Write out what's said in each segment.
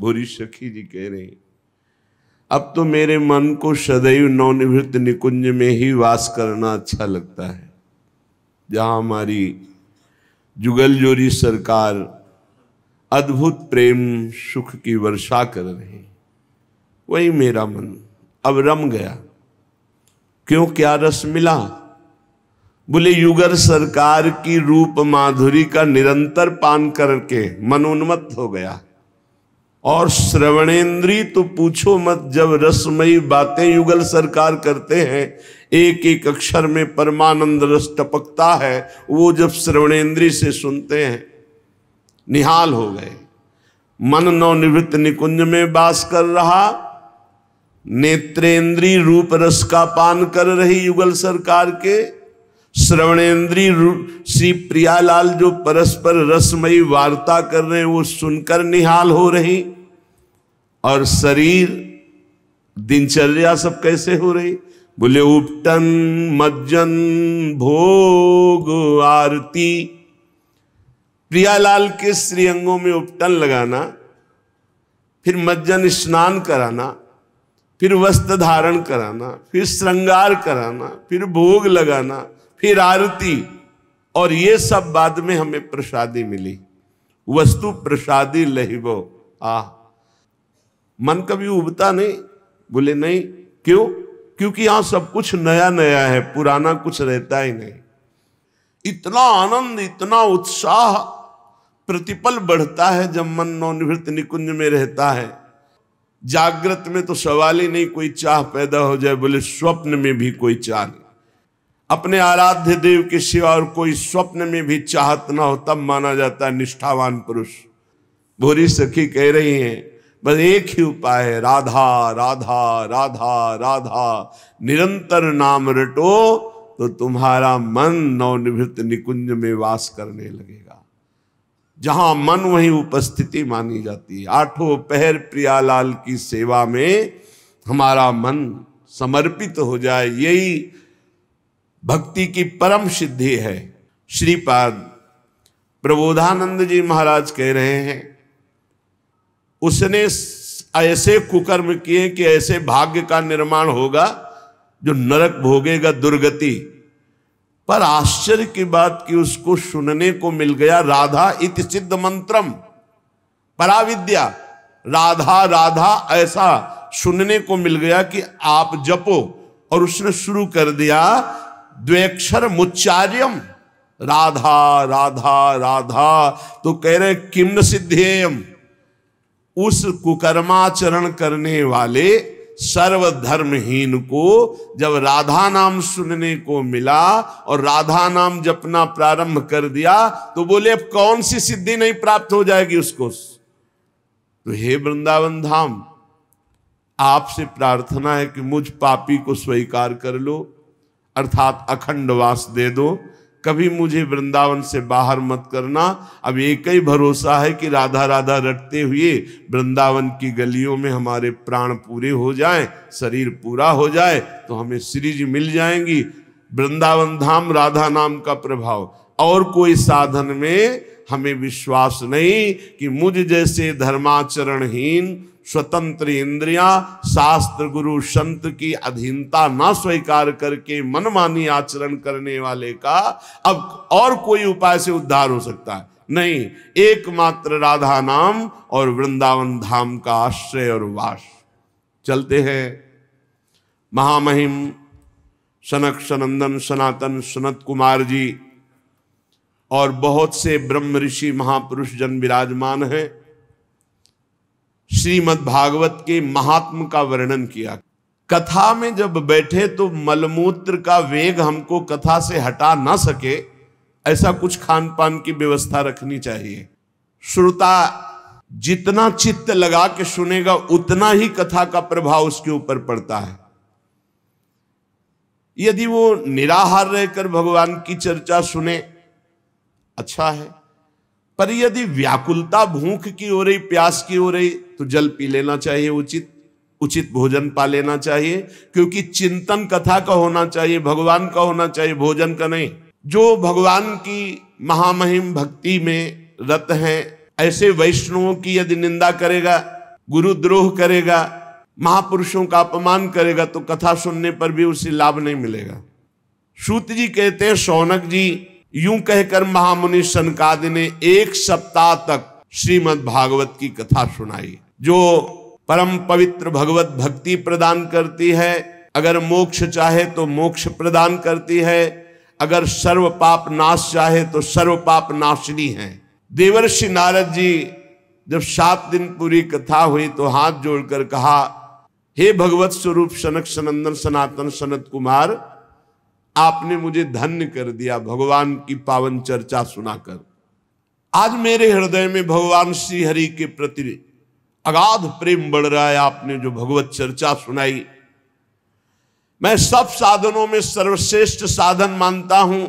भूरी सखी जी कह रहे अब तो मेरे मन को सदैव नवनिवृत्त निकुंज में ही वास करना अच्छा लगता है जहाँ हमारी जुगल जोरी सरकार अद्भुत प्रेम सुख की वर्षा कर रहे वही मेरा मन अब रम गया क्यों क्या रस मिला बोले युगर सरकार की रूप माधुरी का निरंतर पान करके मनोन्मत्त हो गया और श्रवणेन्द्री तो पूछो मत जब रसमयी बातें युगल सरकार करते हैं एक एक अक्षर में परमानंद रस टपकता है वो जब श्रवणेन्द्री से सुनते हैं निहाल हो गए मन नवनिवृत्त निकुंज में बास कर रहा नेत्रेंद्री रूप रस का पान कर रही युगल सरकार के श्रवणेन्द्री श्री प्रियालाल जो परस्पर रसमयी वार्ता कर रहे हैं वो सुनकर निहाल हो रही और शरीर दिनचर्या सब कैसे हो रही बोले उपटन मज्जन भोग आरती प्रियालाल के श्रीअंगों में उपटन लगाना फिर मज्जन स्नान कराना फिर वस्त्र धारण कराना फिर श्रृंगार कराना फिर भोग लगाना फिर आरती और ये सब बाद में हमें प्रसादी मिली वस्तु प्रसादी लहिबो आ मन कभी उबता नहीं बोले नहीं क्यों क्योंकि यहां सब कुछ नया नया है पुराना कुछ रहता ही नहीं इतना आनंद इतना उत्साह प्रतिपल बढ़ता है जब मन नवनिवृत्त निकुंज में रहता है जागृत में तो सवाल ही नहीं कोई चाह पैदा हो जाए बोले स्वप्न में भी कोई चाह नहीं अपने आराध्य देव के सिवा और कोई स्वप्न में भी चाहत ना हो तब माना जाता है निष्ठावान पुरुष भूरी सखी कह रही हैं बस एक ही उपाय है राधा राधा राधा राधा निरंतर नाम रटो तो तुम्हारा मन नवनिवृत्त निकुंज में वास करने लगेगा जहां मन वही उपस्थिति मानी जाती है आठों पहर प्रियालाल की सेवा में हमारा मन समर्पित हो जाए यही भक्ति की परम सिद्धि है श्रीपाद प्रबोधानंद जी महाराज कह रहे हैं उसने ऐसे कुकर्म किए कि ऐसे भाग्य का निर्माण होगा जो नरक भोगेगा दुर्गति पर आश्चर्य की बात कि उसको सुनने को मिल गया राधा इत सिद्ध मंत्रम पराविद्या राधा राधा ऐसा सुनने को मिल गया कि आप जपो और उसने शुरू कर दिया द्वेक्षर मुच्चार्यम राधा राधा राधा तो कह रहे किम्न सिद्धेयम उस कुकर्माचरण करने वाले सर्वधर्महीन को जब राधा नाम सुनने को मिला और राधा नाम जपना प्रारंभ कर दिया तो बोले अब कौन सी सिद्धि नहीं प्राप्त हो जाएगी उसको तो हे वृंदावन धाम आपसे प्रार्थना है कि मुझ पापी को स्वीकार कर लो अर्थात अखंड वास दे दो कभी मुझे वृंदावन से बाहर मत करना अब एक ही भरोसा है कि राधा राधा रटते हुए वृंदावन की गलियों में हमारे प्राण पूरे हो जाएं शरीर पूरा हो जाए तो हमें श्री जी मिल जाएंगी वृंदावन धाम राधा नाम का प्रभाव और कोई साधन में हमें विश्वास नहीं कि मुझ जैसे धर्माचरणहीन स्वतंत्र इंद्रिया शास्त्र गुरु संत की अधीनता ना स्वीकार करके मनमानी आचरण करने वाले का अब और कोई उपाय से उद्धार हो सकता है नहीं एकमात्र राधा नाम और वृंदावन धाम का आश्रय और वास चलते हैं महामहिम सनक सनंदन सनातन सनत कुमार जी और बहुत से ब्रह्म ऋषि महापुरुष जन विराजमान हैं श्रीमद् भागवत के महात्म का वर्णन किया कथा में जब बैठे तो मलमूत्र का वेग हमको कथा से हटा ना सके ऐसा कुछ खान पान की व्यवस्था रखनी चाहिए श्रोता जितना चित्त लगा के सुनेगा उतना ही कथा का प्रभाव उसके ऊपर पड़ता है यदि वो निराहार रहकर भगवान की चर्चा सुने अच्छा है पर यदि व्याकुलता भूख की हो रही प्यास की हो रही तो जल पी लेना चाहिए उचित उचित भोजन पा लेना चाहिए क्योंकि चिंतन कथा का होना चाहिए भगवान का होना चाहिए भोजन का नहीं जो भगवान की महामहिम भक्ति में रत है ऐसे वैष्णवों की यदि निंदा करेगा गुरुद्रोह करेगा महापुरुषों का अपमान करेगा तो कथा सुनने पर भी उसे लाभ नहीं मिलेगा सूत जी कहते हैं शौनक जी यूं कहकर महामुनि सनकादि ने एक सप्ताह तक श्रीमद् भागवत की कथा सुनाई जो परम पवित्र भगवत भक्ति प्रदान करती है अगर मोक्ष चाहे तो मोक्ष प्रदान करती है अगर सर्व पाप नाश चाहे तो सर्व पाप नाशनी है देवर्षि नारद जी जब सात दिन पूरी कथा हुई तो हाथ जोड़कर कहा हे भगवत स्वरूप सनक सनंदन सनातन सनत कुमार आपने मुझे धन्य कर दिया भगवान की पावन चर्चा सुनाकर आज मेरे हृदय में भगवान श्री हरि के प्रति अगाध प्रेम बढ़ रहा है आपने जो भगवत चर्चा सुनाई मैं सब साधनों में सर्वश्रेष्ठ साधन मानता हूं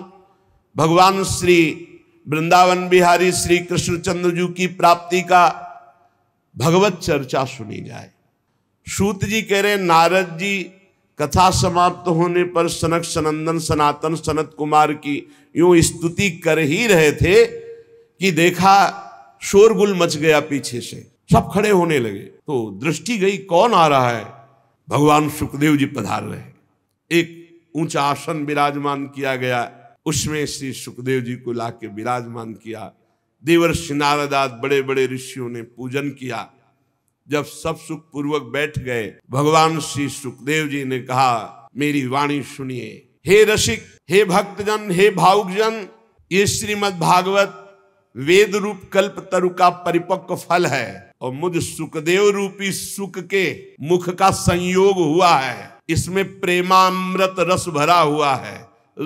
भगवान श्री वृंदावन बिहारी श्री कृष्णचंद्र जी की प्राप्ति का भगवत चर्चा सुनी जाए सूत जी कह रहे नारद जी कथा समाप्त होने पर सनक सनंदन सनातन सनत कुमार की यूं स्तुति कर ही रहे थे कि देखा शोरगुल मच गया पीछे से सब खड़े होने लगे तो दृष्टि गई कौन आ रहा है भगवान सुखदेव जी पधार रहे एक ऊंचा आसन विराजमान किया गया उसमें श्री सुखदेव जी को लाके विराजमान किया देवर नारदाद बड़े बड़े ऋषियों ने पूजन किया जब सब सुख पूर्वक बैठ गए भगवान श्री सुखदेव जी ने कहा मेरी वाणी सुनिए हे रसिक हे भक्तजन हे जन ये श्रीमद भागवत वेद रूप कल्प तरु का परिपक्व फल है और मुझ सुखदेव रूपी सुख के मुख का संयोग हुआ है इसमें प्रेमामृत रस भरा हुआ है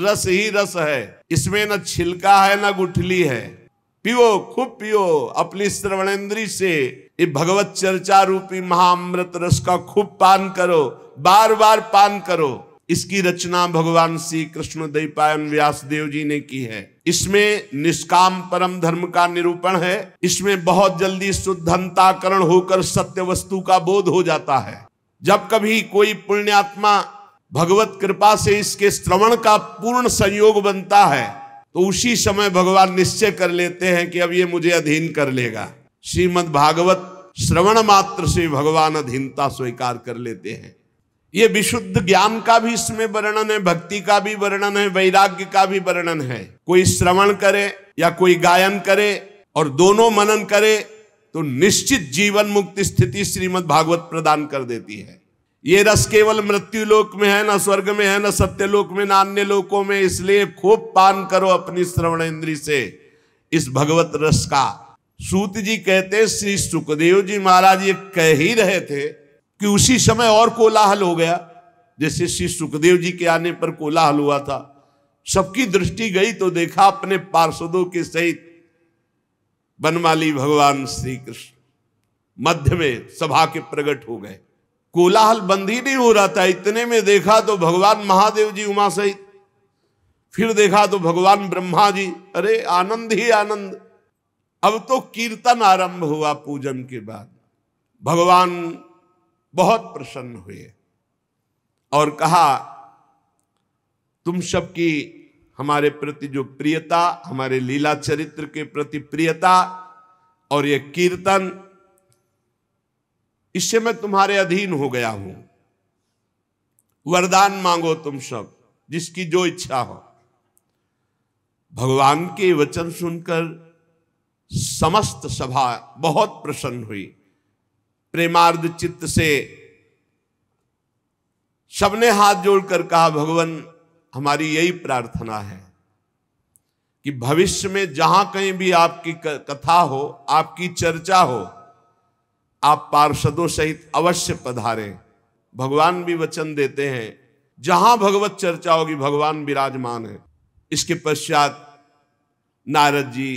रस ही रस है इसमें न छिलका है न गुठली है पियो खूब पियो अपनी श्रवणेन्द्री से ये भगवत चर्चा रूपी महाअमृत रस का खूब पान करो बार बार पान करो इसकी रचना भगवान श्री कृष्ण देवपायन व्यास देव जी ने की है इसमें निष्काम परम धर्म का निरूपण है इसमें बहुत जल्दी शुद्धंताकरण होकर सत्य वस्तु का बोध हो जाता है जब कभी कोई पुण्यात्मा भगवत कृपा से इसके श्रवण का पूर्ण संयोग बनता है तो उसी समय भगवान निश्चय कर लेते हैं कि अब ये मुझे अधीन कर लेगा श्रीमद भागवत श्रवण मात्र से भगवान अधीनता स्वीकार कर लेते हैं ये विशुद्ध ज्ञान का भी इसमें वर्णन है भक्ति का भी वर्णन है वैराग्य का भी वर्णन है कोई श्रवण करे या कोई गायन करे और दोनों मनन करे तो निश्चित जीवन मुक्ति स्थिति श्रीमद भागवत प्रदान कर देती है ये रस केवल मृत्यु लोक में है ना स्वर्ग में है ना सत्यलोक में ना अन्य लोकों में इसलिए खूब पान करो अपनी श्रवण इंद्री से इस भगवत रस का सूत जी कहते श्री सुखदेव जी महाराज ये कह ही रहे थे कि उसी समय और कोलाहल हो गया जैसे श्री सुखदेव जी के आने पर कोलाहल हुआ था सबकी दृष्टि गई तो देखा अपने पार्षदों के सहित बनमाली भगवान श्री कृष्ण मध्य में सभा के प्रकट हो गए कोलाहल बंद ही नहीं हो रहा था इतने में देखा तो भगवान महादेव जी उमा सहित फिर देखा तो भगवान ब्रह्मा जी अरे आनंद ही आनंद अब तो कीर्तन आरंभ हुआ पूजन के बाद भगवान बहुत प्रसन्न हुए और कहा तुम सबकी हमारे प्रति जो प्रियता हमारे लीला चरित्र के प्रति प्रियता और ये कीर्तन इससे मैं तुम्हारे अधीन हो गया हूं वरदान मांगो तुम सब जिसकी जो इच्छा हो भगवान के वचन सुनकर समस्त सभा बहुत प्रसन्न हुई प्रेमार्द चित्त से सबने हाथ जोड़कर कहा भगवान हमारी यही प्रार्थना है कि भविष्य में जहां कहीं भी आपकी कथा हो आपकी चर्चा हो आप पार्षदों सहित अवश्य पधारें भगवान भी वचन देते हैं जहां भगवत चर्चा होगी भगवान विराजमान है इसके पश्चात नारद जी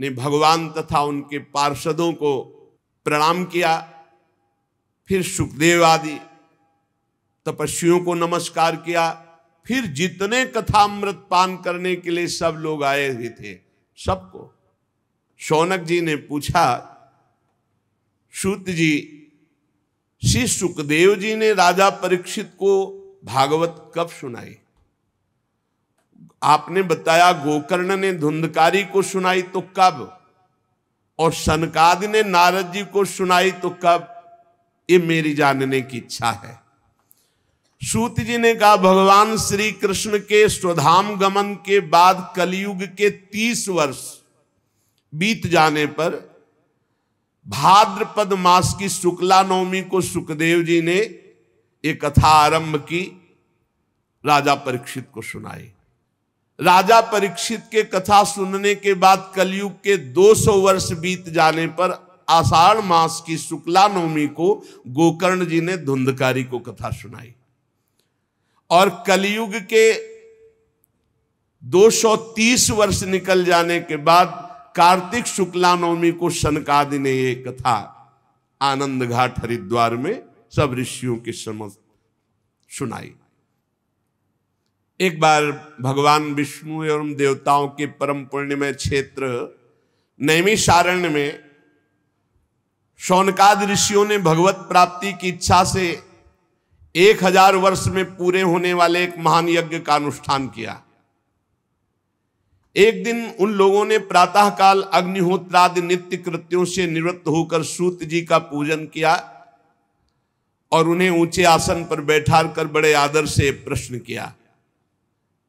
ने भगवान तथा उनके पार्षदों को प्रणाम किया फिर सुखदेव आदि तपस्वियों को नमस्कार किया फिर जितने कथा अमृत पान करने के लिए सब लोग आए हुए थे सबको शौनक जी ने पूछा सूत जी श्री सुखदेव जी ने राजा परीक्षित को भागवत कब सुनाई आपने बताया गोकर्ण ने धुंधकारी को सुनाई तो कब और सनकाद ने नारद जी को सुनाई तो कब ये मेरी जानने की इच्छा है सूत जी ने कहा भगवान श्री कृष्ण के स्वधाम गमन के बाद कलयुग के तीस वर्ष बीत जाने पर भाद्रपद मास की शुक्ला नवमी को सुखदेव जी ने ये कथा आरंभ की राजा परीक्षित को सुनाई राजा परीक्षित के कथा सुनने के बाद कलयुग के 200 वर्ष बीत जाने पर आषाढ़ मास की शुक्ला नवमी को गोकर्ण जी ने धुंधकारी को कथा सुनाई और कलयुग के 230 वर्ष निकल जाने के बाद कार्तिक शुक्ला नवमी को शनकादि ने ये कथा आनंद घाट हरिद्वार में सब ऋषियों के समस्त सुनाई एक बार भगवान विष्णु एवं देवताओं के परम पुण्यमय क्षेत्र नैमिषारण्य में शौनकाद ऋषियों ने भगवत प्राप्ति की इच्छा से एक हजार वर्ष में पूरे होने वाले एक महान यज्ञ का अनुष्ठान किया एक दिन उन लोगों ने प्रातःकाल अग्निहोत्रादि नित्य कृत्यों से निवृत्त होकर सूत जी का पूजन किया और उन्हें ऊंचे आसन पर बैठाकर बड़े आदर से प्रश्न किया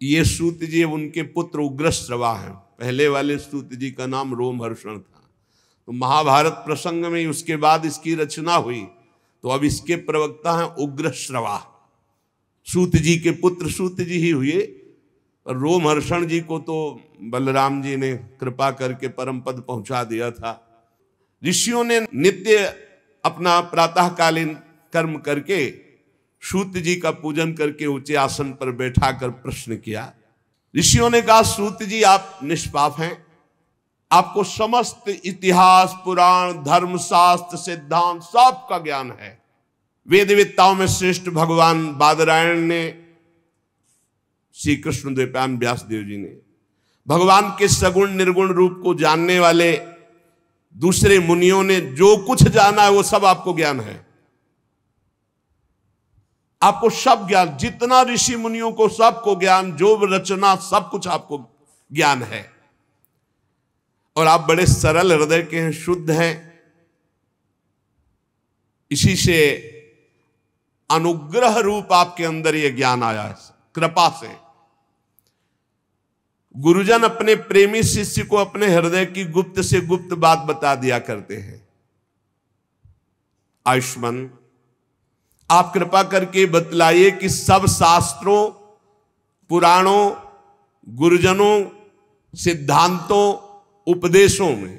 ये सूत जी उनके पुत्र उग्रश्रवा हैं पहले वाले सूत जी का नाम रोमहर्षण था तो महाभारत प्रसंग में उसके बाद इसकी रचना हुई तो अब इसके प्रवक्ता हैं उग्रश्रवा सूत जी के पुत्र सूत जी ही हुए पर रोमहर्षण जी को तो बलराम जी ने कृपा करके परम पद पहुंचा दिया था ऋषियों ने नित्य अपना प्रातःकालीन कर्म करके सूत जी का पूजन करके ऊंचे आसन पर बैठा कर प्रश्न किया ऋषियों ने कहा सूत जी आप निष्पाप हैं आपको समस्त इतिहास पुराण धर्म शास्त्र सिद्धांत सब का ज्ञान है वेदविद्ताओं में श्रेष्ठ भगवान बादरायण ने श्री कृष्ण द्वीपान व्यास देव जी ने भगवान के सगुण निर्गुण रूप को जानने वाले दूसरे मुनियों ने जो कुछ जाना है वो सब आपको ज्ञान है आपको सब ज्ञान जितना ऋषि मुनियों को सबको ज्ञान जो रचना सब कुछ आपको ज्ञान है और आप बड़े सरल हृदय के हैं शुद्ध हैं इसी से अनुग्रह रूप आपके अंदर यह ज्ञान आया है कृपा से गुरुजन अपने प्रेमी शिष्य को अपने हृदय की गुप्त से गुप्त बात बता दिया करते हैं आयुष्मान आप कृपा करके बतलाइए कि सब शास्त्रों पुराणों गुरुजनों सिद्धांतों उपदेशों में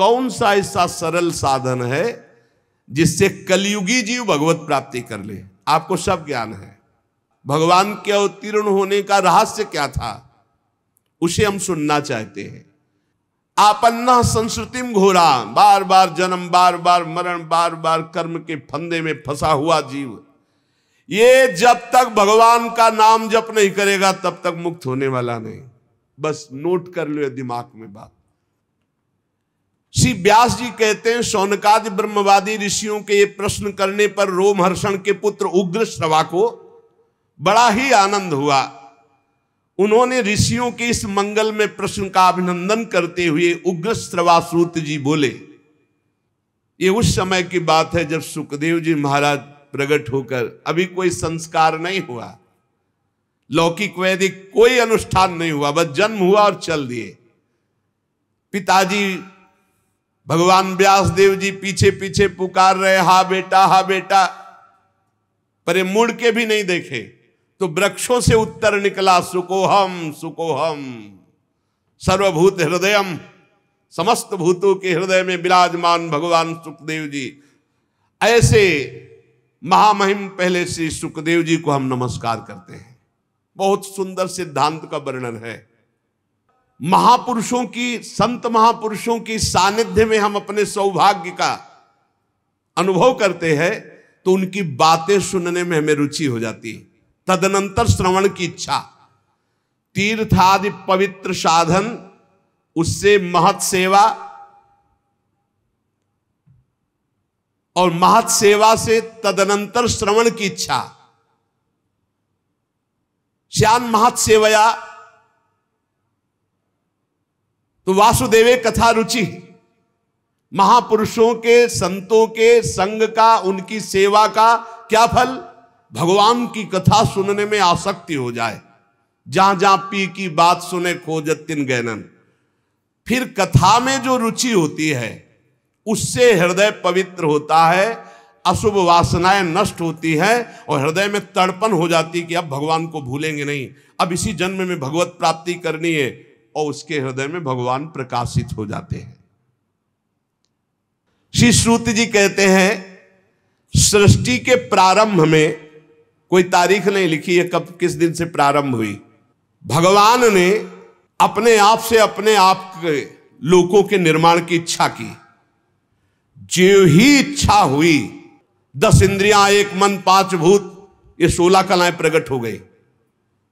कौन सा ऐसा सरल साधन है जिससे कलयुगी जीव भगवत प्राप्ति कर ले आपको सब ज्ञान है भगवान के अवतीर्ण होने का रहस्य क्या था उसे हम सुनना चाहते हैं आपन्ना संस्कृति घोरा बार बार जन्म बार बार मरण बार बार कर्म के फंदे में फंसा हुआ जीव ये जब तक भगवान का नाम जप नहीं करेगा तब तक मुक्त होने वाला नहीं बस नोट कर लो दिमाग में बात श्री व्यास जी कहते हैं सोनकाद ब्रह्मवादी ऋषियों के ये प्रश्न करने पर रोमहर्षण के पुत्र उग्र श्रवा को बड़ा ही आनंद हुआ उन्होंने ऋषियों के इस मंगल में प्रश्न का अभिनंदन करते हुए उग्र श्रवासूत जी बोले ये उस समय की बात है जब सुखदेव जी महाराज प्रकट होकर अभी कोई संस्कार नहीं हुआ लौकिक वैदिक कोई अनुष्ठान नहीं हुआ बस जन्म हुआ और चल दिए पिताजी भगवान व्यास देव जी पीछे पीछे पुकार रहे हा बेटा हा बेटा पर मुड़ के भी नहीं देखे तो वृक्षों से उत्तर निकला सुकोहम सुकोहम सर्वभूत हृदयम समस्त भूतों के हृदय में विराजमान भगवान सुखदेव जी ऐसे महामहिम पहले श्री सुखदेव जी को हम नमस्कार करते हैं बहुत सुंदर सिद्धांत का वर्णन है महापुरुषों की संत महापुरुषों की सानिध्य में हम अपने सौभाग्य का अनुभव करते हैं तो उनकी बातें सुनने में हमें रुचि हो जाती है तदनंतर श्रवण की इच्छा तीर्थादि पवित्र साधन उससे महत सेवा और महत सेवा से तदनंतर श्रवण की इच्छा श्यान महत सेवया तो वासुदेवे कथा रुचि महापुरुषों के संतों के संग का उनकी सेवा का क्या फल भगवान की कथा सुनने में आसक्ति हो जाए जहां जहां पी की बात सुने खोजत तिन गहनन फिर कथा में जो रुचि होती है उससे हृदय पवित्र होता है अशुभ वासनाएं नष्ट होती है और हृदय में तड़पन हो जाती कि अब भगवान को भूलेंगे नहीं अब इसी जन्म में भगवत प्राप्ति करनी है और उसके हृदय में भगवान प्रकाशित हो जाते हैं श्री श्रुति जी कहते हैं सृष्टि के प्रारंभ में कोई तारीख नहीं लिखी है कब किस दिन से प्रारंभ हुई भगवान ने अपने आप से अपने आप के लोगों के निर्माण की इच्छा की जो ही इच्छा हुई दस इंद्रियां एक मन पांच भूत ये सोलह कलाएं प्रकट हो गई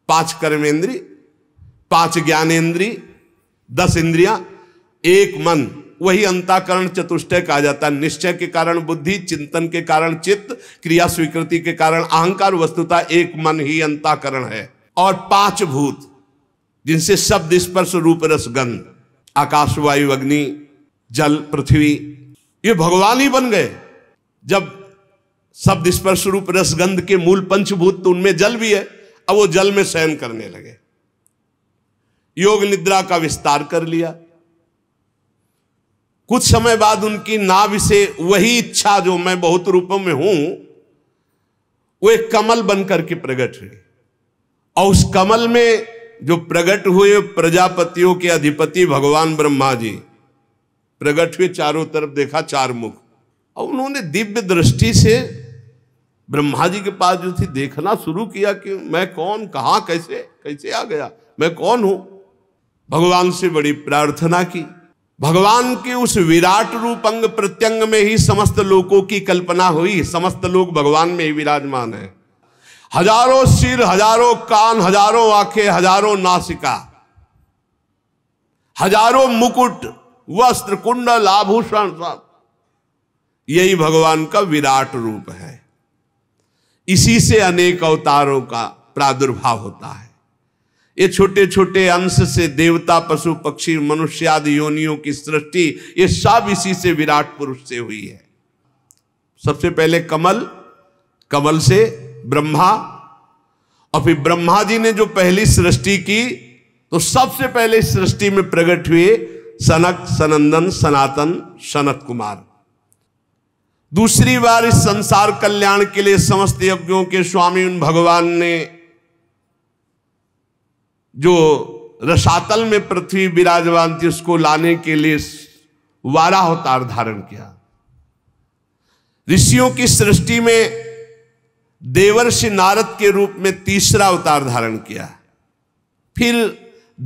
पांच कर्मेंद्री पांच ज्ञानेन्द्रीय दस इंद्रियां एक मन वही अंताकरण चतुष्टय कहा जाता है निश्चय के कारण बुद्धि चिंतन के कारण चित्त क्रिया स्वीकृति के कारण अहंकार वस्तुता एक मन ही अंताकरण है और पांच भूत जिनसे शब्द स्पर्श रूप रस गंध आकाश वायु अग्नि जल पृथ्वी ये भगवान ही बन गए जब शब्द स्पर्श रूप रसगंध के मूल पंचभूत तो उनमें जल भी है अब वो जल में शयन करने लगे योग निद्रा का विस्तार कर लिया कुछ समय बाद उनकी नाभ से वही इच्छा जो मैं बहुत रूपों में हूं वो एक कमल बनकर के प्रकट हुई और उस कमल में जो प्रकट हुए प्रजापतियों के अधिपति भगवान ब्रह्मा जी प्रकट हुए चारों तरफ देखा चार मुख और उन्होंने दिव्य दृष्टि से ब्रह्मा जी के पास जो थी देखना शुरू किया कि मैं कौन कहा कैसे कैसे आ गया मैं कौन हूं भगवान से बड़ी प्रार्थना की भगवान के उस विराट रूप अंग प्रत्यंग में ही समस्त लोगों की कल्पना हुई समस्त लोग भगवान में ही विराजमान है हजारों सिर हजारों कान हजारों आंखें हजारों नासिका हजारों मुकुट वस्त्र कुंडल आभूषण सब यही भगवान का विराट रूप है इसी से अनेक अवतारों का प्रादुर्भाव होता है ये छोटे छोटे अंश से देवता पशु पक्षी मनुष्य आदि योनियों की सृष्टि ये सब इसी से विराट पुरुष से हुई है सबसे पहले कमल कमल से ब्रह्मा और फिर ब्रह्मा जी ने जो पहली सृष्टि की तो सबसे पहले सृष्टि में प्रकट हुए सनक सनंदन सनातन सनत कुमार दूसरी बार इस संसार कल्याण के लिए समस्त यज्ञों के स्वामी उन भगवान ने जो रसातल में पृथ्वी विराजमान थी उसको लाने के लिए वाराह अवतार धारण किया ऋषियों की सृष्टि में देवर्षि नारद के रूप में तीसरा अवतार धारण किया फिर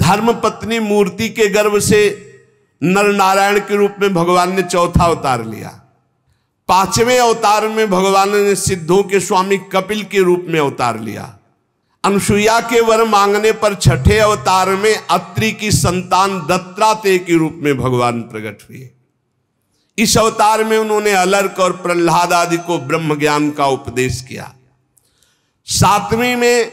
धर्मपत्नी मूर्ति के गर्भ से नर नारायण के रूप में भगवान ने चौथा अवतार लिया पांचवें अवतार में भगवान ने सिद्धों के स्वामी कपिल के रूप में अवतार लिया अनुसुईया के वर मांगने पर छठे अवतार में अत्रि की संतान दत्तात्रेय के रूप में भगवान प्रकट हुए इस अवतार में उन्होंने अलर्क और प्रहलाद आदि को ब्रह्म ज्ञान का उपदेश किया सातवीं में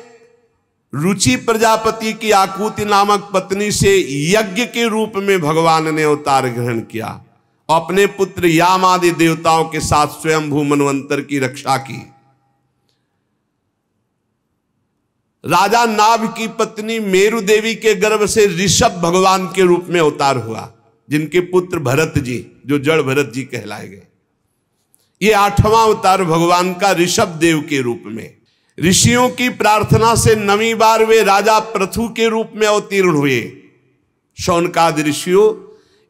रुचि प्रजापति की आकृति नामक पत्नी से यज्ञ के रूप में भगवान ने अवतार ग्रहण किया और अपने पुत्र याम आदि देवताओं के साथ स्वयं भू मनवंतर की रक्षा की राजा नाभ की पत्नी मेरु देवी के गर्भ से ऋषभ भगवान के रूप में अवतार हुआ जिनके पुत्र भरत जी जो जड़ भरत जी कहलाए गए ये आठवां अवतार भगवान का ऋषभ देव के रूप में ऋषियों की प्रार्थना से नवी बार वे राजा प्रथु के रूप में अवतीर्ण हुए शौनकाद ऋषियों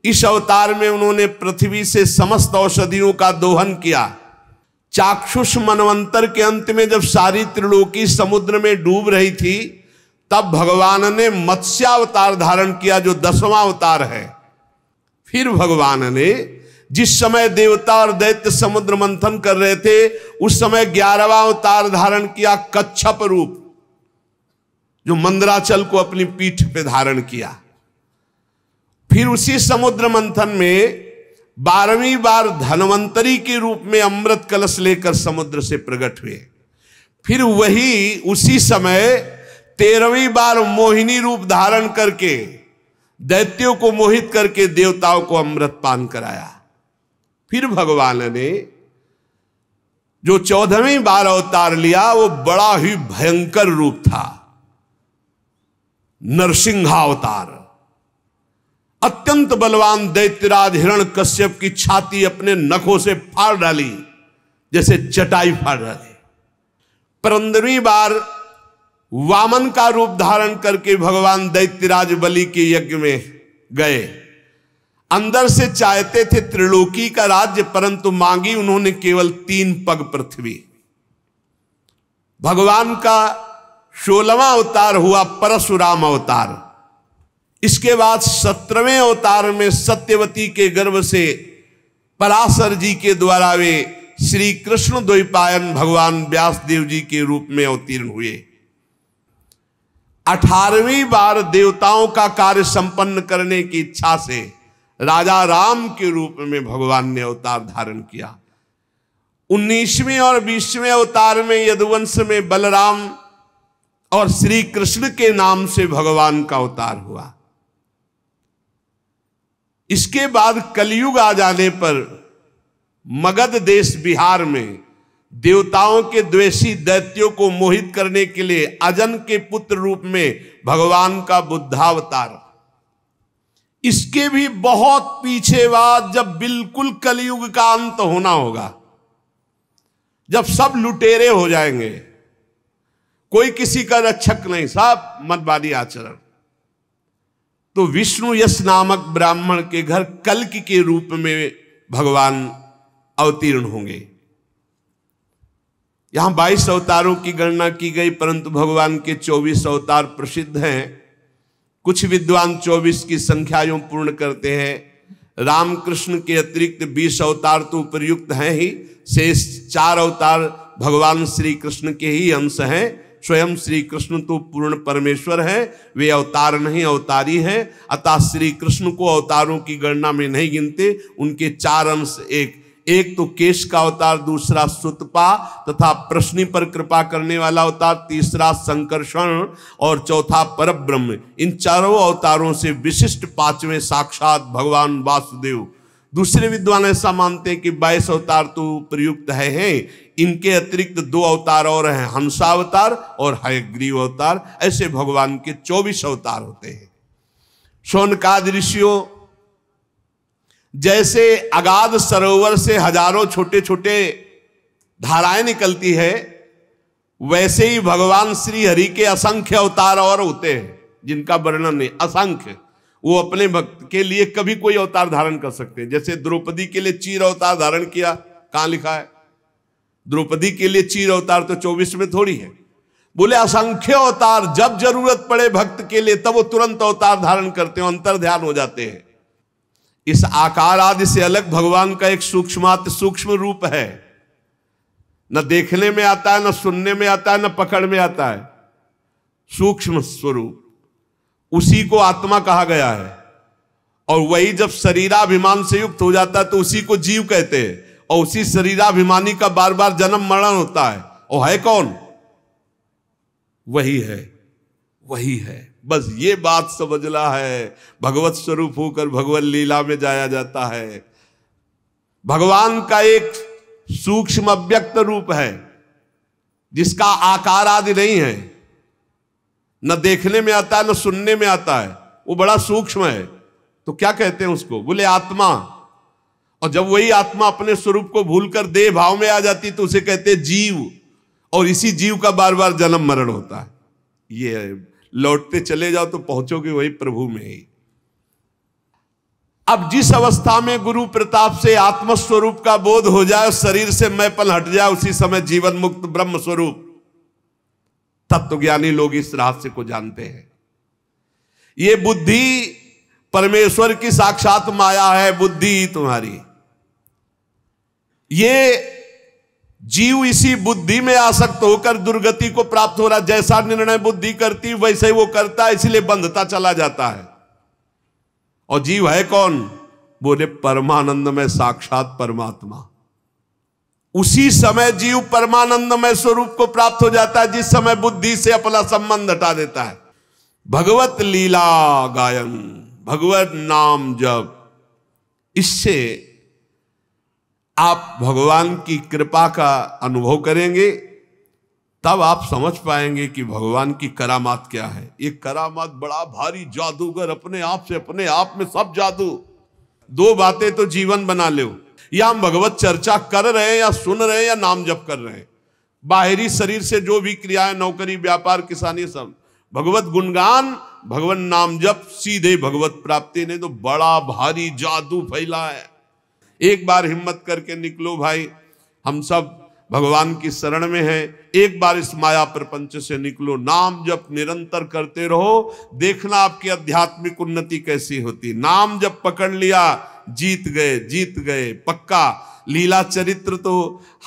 इस अवतार में उन्होंने पृथ्वी से समस्त औषधियों का दोहन किया चाक्षुष मनवंतर के अंत में जब सारी त्रिलोकी समुद्र में डूब रही थी तब भगवान ने मत्स्यावतार धारण किया जो दसवां अवतार है फिर भगवान ने जिस समय देवता और दैत्य समुद्र मंथन कर रहे थे उस समय ग्यारहवा अवतार धारण किया कच्छप रूप जो मंदराचल को अपनी पीठ पे धारण किया फिर उसी समुद्र मंथन में बारहवीं बार धनवंतरी के रूप में अमृत कलश लेकर समुद्र से प्रकट हुए फिर वही उसी समय तेरहवीं बार मोहिनी रूप धारण करके दैत्यों को मोहित करके देवताओं को अमृत पान कराया फिर भगवान ने जो चौदहवीं बार अवतार लिया वो बड़ा ही भयंकर रूप था नरसिंहावतार अत्यंत बलवान दैत्यराज हिरण कश्यप की छाती अपने नखों से फाड़ डाली जैसे चटाई फाड़ डाली पंद्रहवीं बार वामन का रूप धारण करके भगवान दैत्यराज बलि के यज्ञ में गए अंदर से चाहते थे त्रिलोकी का राज्य परंतु मांगी उन्होंने केवल तीन पग पृथ्वी भगवान का सोलवा अवतार हुआ परशुराम अवतार इसके बाद सत्रहवें अवतार में सत्यवती के गर्भ से पराशर जी के द्वारा वे श्री कृष्ण द्वैपायन भगवान व्यास देव जी के रूप में अवतीर्ण हुए अठारहवीं बार देवताओं का कार्य संपन्न करने की इच्छा से राजा राम के रूप में भगवान ने अवतार धारण किया उन्नीसवें और बीसवें अवतार में यदुवंश में बलराम और श्री कृष्ण के नाम से भगवान का अवतार हुआ इसके बाद कलयुग आ जाने पर मगध देश बिहार में देवताओं के द्वेषी दैत्यों को मोहित करने के लिए अजन के पुत्र रूप में भगवान का बुद्धावतार इसके भी बहुत पीछे बाद जब बिल्कुल कलयुग का अंत होना होगा जब सब लुटेरे हो जाएंगे कोई किसी का रक्षक नहीं सब मतवादी आचरण तो विष्णु यश नामक ब्राह्मण के घर कल्क के रूप में भगवान अवतीर्ण होंगे यहां 22 अवतारों की गणना की गई परंतु भगवान के 24 अवतार प्रसिद्ध हैं कुछ विद्वान 24 की संख्या पूर्ण करते हैं रामकृष्ण के अतिरिक्त 20 अवतार तो उपयुक्त हैं ही शेष चार अवतार भगवान श्री कृष्ण के ही अंश हैं स्वयं श्री कृष्ण तो पूर्ण परमेश्वर है वे अवतार नहीं अवतारी हैं अतः श्री कृष्ण को अवतारों की गणना में नहीं गिनते उनके चार अंश एक एक तो केश का अवतार दूसरा सुतपा तथा प्रश्नि पर कृपा करने वाला अवतार तीसरा संकर्षण और चौथा परब्रह्म इन चारों अवतारों से विशिष्ट पांचवें साक्षात भगवान वासुदेव दूसरे विद्वान ऐसा मानते हैं कि बाईस अवतार तो प्रयुक्त है हैं इनके अतिरिक्त दो अवतार और हैं हंसा अवतार और हयग्रीव अवतार ऐसे भगवान के चौबीस अवतार होते हैं सोनकाद ऋषियों जैसे अगाध सरोवर से हजारों छोटे छोटे धाराएं निकलती है वैसे ही भगवान श्री हरि के असंख्य अवतार और होते हैं जिनका वर्णन नहीं असंख्य वो अपने भक्त के लिए कभी कोई अवतार धारण कर सकते हैं जैसे द्रौपदी के लिए चीर अवतार धारण किया कहां लिखा है द्रौपदी के लिए चीर अवतार तो चौबीस में थोड़ी है बोले असंख्य अवतार जब जरूरत पड़े भक्त के लिए तब वो तुरंत अवतार धारण करते हैं अंतर ध्यान हो जाते हैं इस आकार आदि से अलग भगवान का एक सूक्ष्मात सूक्ष्म रूप है न देखने में आता है न सुनने में आता है न पकड़ में आता है सूक्ष्म स्वरूप उसी को आत्मा कहा गया है और वही जब शरीराभिमान से युक्त हो जाता है तो उसी को जीव कहते हैं और उसी शरीराभिमानी का बार बार जन्म मरण होता है और है कौन वही है वही है बस ये बात समझला है भगवत स्वरूप होकर भगवत लीला में जाया जाता है भगवान का एक सूक्ष्म अव्यक्त रूप है जिसका आकार आदि नहीं है न देखने में आता है न सुनने में आता है वो बड़ा सूक्ष्म है तो क्या कहते हैं उसको बोले आत्मा और जब वही आत्मा अपने स्वरूप को भूलकर देह भाव में आ जाती तो उसे कहते हैं जीव और इसी जीव का बार बार जन्म मरण होता है ये लौटते चले जाओ तो पहुंचोगे वही प्रभु में ही अब जिस अवस्था में गुरु प्रताप से आत्मस्वरूप का बोध हो जाए शरीर से मैपन हट जाए उसी समय जीवन मुक्त ब्रह्म स्वरूप तत्वज्ञानी लोग इस रहस्य को जानते हैं ये बुद्धि परमेश्वर की साक्षात माया है बुद्धि तुम्हारी ये जीव इसी बुद्धि में आसक्त होकर दुर्गति को प्राप्त हो रहा जैसा निर्णय बुद्धि करती वैसे वो करता है इसलिए बंधता चला जाता है और जीव है कौन बोले परमानंद में साक्षात परमात्मा उसी समय जीव परमानंदमय स्वरूप को प्राप्त हो जाता है जिस समय बुद्धि से अपना संबंध हटा देता है भगवत लीला गायन भगवत नाम जब इससे आप भगवान की कृपा का अनुभव करेंगे तब आप समझ पाएंगे कि भगवान की करामात क्या है ये करामात बड़ा भारी जादूगर अपने आप से अपने आप में सब जादू दो बातें तो जीवन बना ले या हम भगवत चर्चा कर रहे हैं या सुन रहे हैं या नाम जप कर रहे हैं बाहरी शरीर से जो भी क्रियाएं नौकरी व्यापार किसानी सब भगवत गुणगान भगवान नाम जप सीधे भगवत प्राप्ति ने तो बड़ा भारी जादू फैला है एक बार हिम्मत करके निकलो भाई हम सब भगवान की शरण में है एक बार इस माया प्रपंच से निकलो नाम जप निरंतर करते रहो देखना आपकी आध्यात्मिक उन्नति कैसी होती नाम जब पकड़ लिया जीत गए जीत गए पक्का लीला चरित्र तो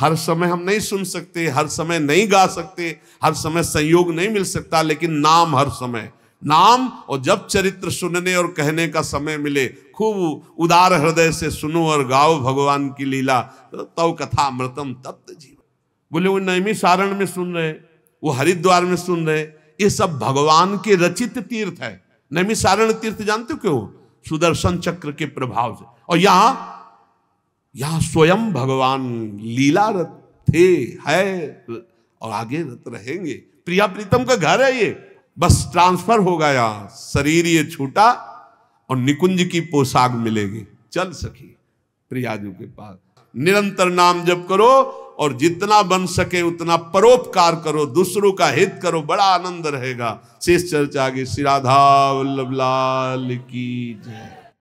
हर समय हम नहीं सुन सकते हर समय नहीं गा सकते हर समय संयोग नहीं मिल सकता लेकिन नाम हर समय नाम और जब चरित्र सुनने और कहने का समय मिले खूब उदार हृदय से सुनो और गाओ भगवान की लीला तव कथा अमृतम तप्त जीवन बोले वो नैमी सारण में सुन रहे वो हरिद्वार में सुन रहे ये सब भगवान के रचित तीर्थ है नैमी सारण तीर्थ जानते क्यों सुदर्शन चक्र के प्रभाव से और यहां यहां स्वयं भगवान लीला रत थे है और आगे रत रहेंगे प्रिया प्रीतम का घर है ये बस ट्रांसफर होगा यहां शरीर ये छूटा और निकुंज की पोशाक मिलेगी चल सकी प्रियाजू के पास निरंतर नाम जप करो और जितना बन सके उतना परोपकार करो दूसरों का हित करो बड़ा आनंद रहेगा शेष चर्चा की श्री राधा वल्लभ लाल की जय